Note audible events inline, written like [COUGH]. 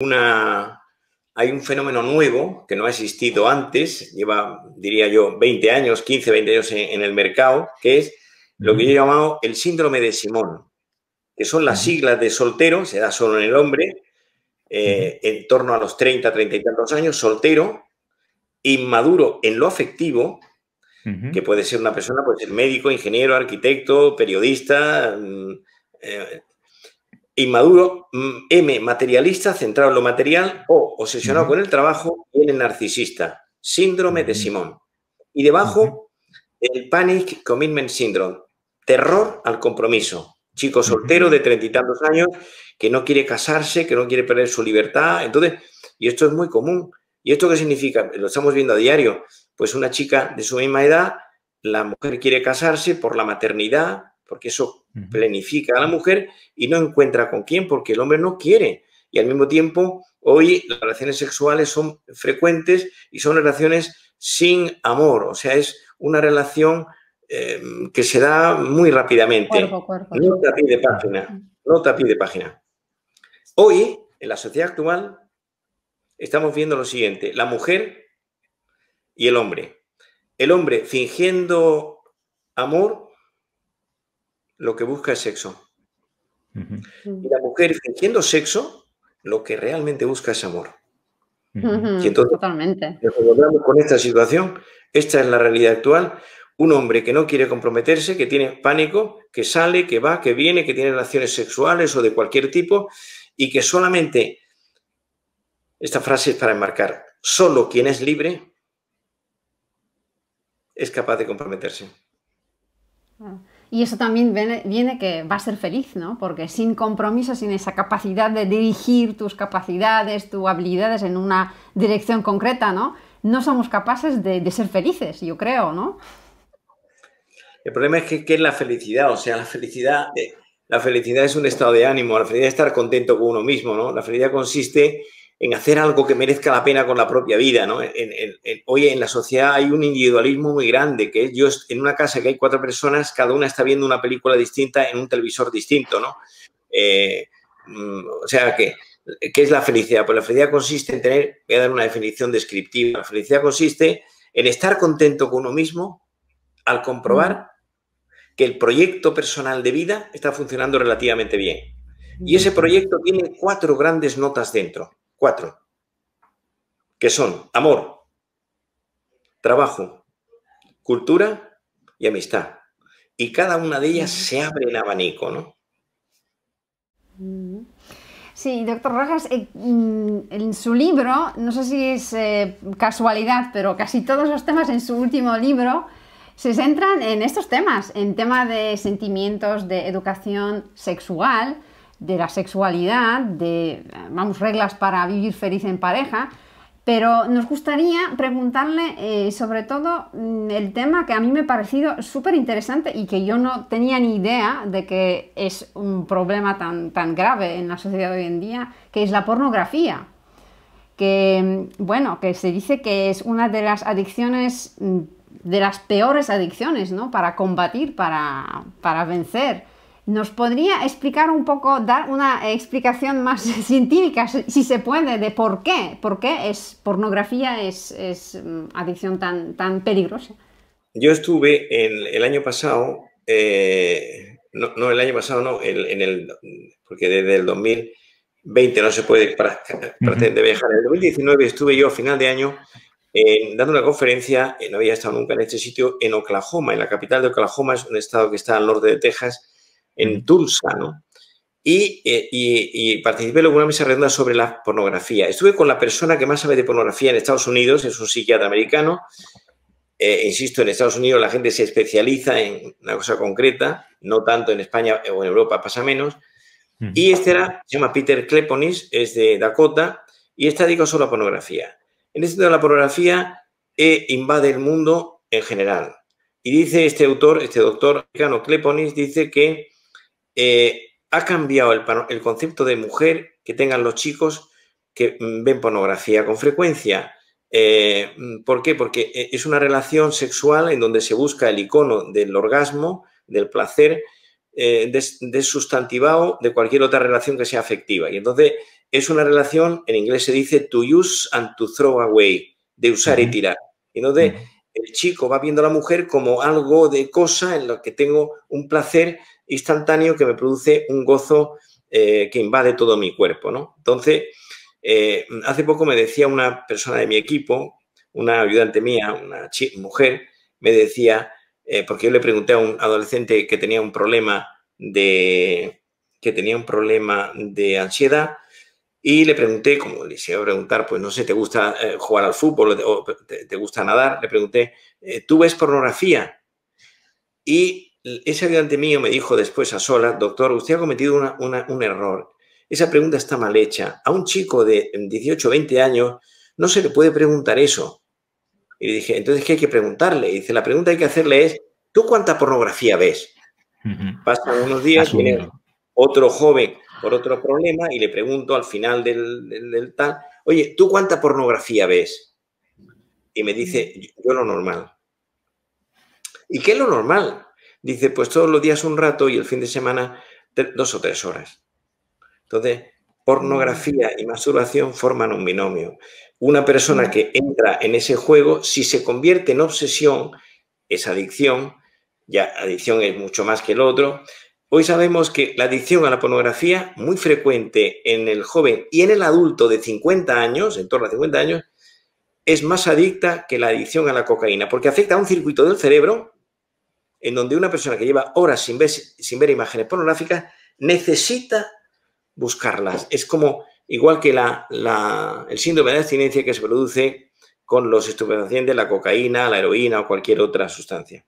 hay un fenómeno nuevo que no ha existido antes, lleva, diría yo, 20 años, 15, 20 años en, el mercado, que es lo que yo he llamado el síndrome de Simón, que son las siglas de soltero, se da solo en el hombre, eh, en torno a los 30, 30 y tantos años, soltero, inmaduro en lo afectivo, que puede ser una persona, puede ser médico, ingeniero, arquitecto, periodista, mm, inmaduro, mm, M, materialista, centrado en lo material, O, obsesionado con el trabajo, el narcisista, síndrome de Simón. Y debajo, el Panic Commitment Syndrome, terror al compromiso. Chico soltero de treinta y tantos años que no quiere casarse, que no quiere perder su libertad. Entonces, y esto es muy común. ¿Y esto qué significa? Lo estamos viendo a diario. Pues una chica de su misma edad, la mujer quiere casarse por la maternidad, porque eso planifica a la mujer y no encuentra con quién, porque el hombre no quiere. Y al mismo tiempo, hoy las relaciones sexuales son frecuentes y son relaciones sin amor, o sea, es una relación eh, que se da muy rápidamente. No pide página, no pide página. Hoy, en la sociedad actual, estamos viendo lo siguiente, la mujer y el hombre. El hombre fingiendo amor lo que busca es sexo. Mm. Y la mujer fingiendo sexo, lo que realmente busca es amor. Y entonces, Totalmente. con esta situación, esta es la realidad actual, un hombre que no quiere comprometerse, que tiene pánico, que sale, que va, que viene, que tiene relaciones sexuales o de cualquier tipo, y que solamente, esta frase es para enmarcar, solo quien es libre es capaz de comprometerse. Ah. Y eso también viene, que va a ser feliz, ¿no? Porque sin compromiso, sin esa capacidad de dirigir tus capacidades, tus habilidades en una dirección concreta, ¿no? No somos capaces de, ser felices, yo creo, ¿no? El problema es que, ¿qué es la felicidad? O sea, la felicidad, eh, la felicidad es un estado de ánimo, la felicidad es estar contento con uno mismo, ¿no? La felicidad consiste en hacer algo que merezca la pena con la propia vida, ¿no? hoy en la sociedad hay un individualismo muy grande, que yo en una casa que hay cuatro personas, cada una está viendo una película distinta en un televisor distinto, ¿no? Eh, mm, o sea que, ¿qué es la felicidad? Pues la felicidad consiste en tener, voy a dar una definición descriptiva, la felicidad consiste en estar contento con uno mismo al comprobar que el proyecto personal de vida está funcionando relativamente bien. Y ese proyecto tiene cuatro grandes notas dentro cuatro, que son amor, trabajo, cultura y amistad. Y cada una de ellas se abre en abanico, ¿no? Sí, doctor Rojas, eh, mm, en su libro, no sé si es eh, casualidad, pero casi todos los temas en su último libro se centran en estos temas, en tema de sentimientos, de educación sexual, de la sexualidad, de, vamos, reglas para vivir feliz en pareja, pero nos gustaría preguntarle eh, sobre todo mm, el tema que a mí me ha parecido súper interesante y que yo no tenía ni idea de que es un problema tan, grave en la sociedad hoy en día, que es la pornografía que mm, bueno, que se dice que es una de las adicciones, mm, de las peores adicciones, ¿no? Para combatir, para vencer. ¿Nos podría explicar un poco, dar una explicación más [LAUGHS] científica, si se puede, de por qué, por qué es pornografía es, mm, adicción tan, tan peligrosa? Yo estuve el, el año pasado, eh, no, el año pasado, no, en el, porque desde el 2020 no se puede pretender de viajar. En el 2019 estuve yo a final de año eh, dando una conferencia, eh, no había estado nunca en este sitio, en Oklahoma, en la capital de Oklahoma, es un estado que está al norte de Texas en Tulsa, ¿no? Eh, y, y, participé en una mesa redonda sobre la pornografía. Estuve con la persona que más sabe de pornografía en Estados Unidos, es un psiquiatra americano. Eh, insisto, en Estados Unidos la gente se especializa en una cosa concreta, no tanto en España o en Europa pasa menos. Y este era, se llama Peter Kleponis, es de Dakota, y está dedicado solo a pornografía. En este de la pornografía eh, invade el mundo en general. Y dice este autor, este doctor Kleponis, dice que eh, ha cambiado el, concepto de mujer que tengan los chicos que mm, ven pornografía con frecuencia. Eh, mm, ¿Por qué? Porque eh, es una relación sexual en donde se busca el icono del orgasmo, del placer, eh, desustantivado de cualquier otra relación que sea afectiva. Y entonces es una relación, en inglés se dice to use and to throw away, de usar y tirar. Y entonces el chico va viendo a la mujer como algo de cosa en lo que tengo un placer instantáneo que me produce un gozo eh, que invade todo mi cuerpo, ¿no? Entonces, eh, hace poco me decía una persona de mi equipo, una ayudante mía, una mujer, me decía, eh, porque yo le pregunté a un adolescente que tenía un problema de que tenía un problema de ansiedad y le pregunté, como le iba a preguntar, pues no sé, ¿te gusta jugar al fútbol o te, te gusta nadar? Le pregunté, ¿tú ves pornografía? Y ese ayudante mío me dijo después a sola, doctor, usted ha cometido un error. Esa pregunta está mal hecha. A un chico de 18 em, 20 años no se le puede preguntar eso. Y le dije, entonces, ¿qué hay que preguntarle? Y dice, la pregunta hay que hacerle es, ¿tú cuánta pornografía ves? Pasan unos días, viene otro joven por otro problema y le pregunto al final del, del tal, oye, ¿tú cuánta pornografía ves? Y me dice, yo lo normal. ¿Y qué es lo normal? dice, pues todos los días un rato y el fin de semana dos o tres horas. Entonces, pornografía y masturbación forman un binomio. Una persona mm. que entra en ese juego, si se convierte en obsesión, es adicción, ya adicción es mucho más que el otro. Hoy sabemos que la adicción a la pornografía, muy frecuente en el joven y en el adulto de 50 años, en torno a 50 años, es más adicta que la adicción a la cocaína, porque afecta a un circuito del cerebro en donde una persona que lleva horas sin ver, sin ver imágenes pornográficas necesita buscarlas. Es como igual que el síndrome de abstinencia que se produce con los estupefacientes, la cocaína, la heroína o cualquier otra sustancia.